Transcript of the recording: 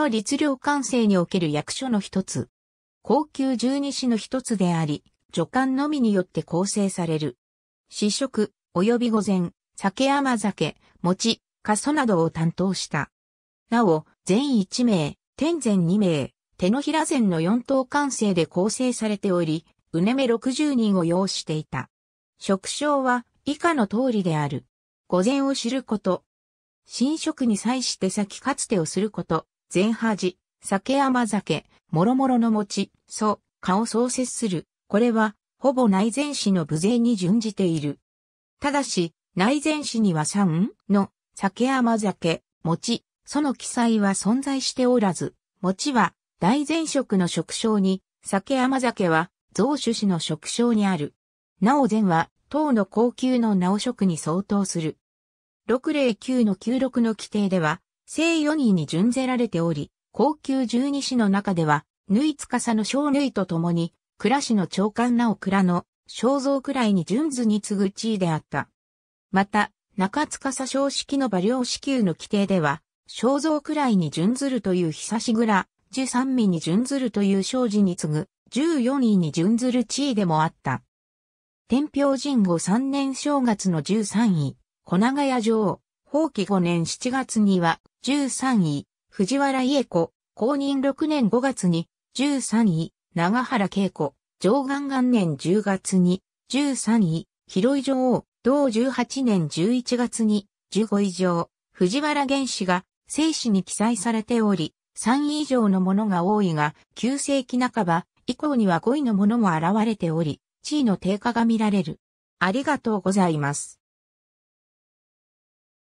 の律令管制における役所の一つ。高級十二支の一つであり、助官のみによって構成される。試食、及び御膳、酒甘酒、餅、過疎などを担当した。なお、全1名、天前2名、手のひら前の4等完成で構成されており、うねめ60人を要していた。職称は以下の通りである。御前を知ること。新職に際して先かつてをすること。前恥、酒甘酒、諸々の餅、素、蚊を創設する。これは、ほぼ内前史の部税に準じている。ただし、内前史には三の、酒甘酒、餅、素の記載は存在しておらず、餅は、大前職の職章に、酒甘酒は、増主氏の職章にある。なお前は、唐の高級の直職に相当する。六0九の九六の規定では、正四位に準ぜられており、高級十二子の中では、縫い司の小縫いと共に、倉氏の長官なお倉の肖像くらいに順図に次ぐ地位であった。また、中司小式の馬領支給の規定では、肖像くらいに準ずるという久しぐら、十三位に準ずるという生児に次ぐ、十四位に準ずる地位でもあった。天平神後三年正月の十三位、小長屋城、法期五年七月には、13位、藤原家子、公認6年5月に、13位、長原恵子、上岸元年10月に、13位、広井女王、同18年11月に、15位上、藤原原氏が、正史に記載されており、3位以上のものが多いが、9世紀半ば、以降には5位のものも現れており、地位の低下が見られる。ありがとうございます。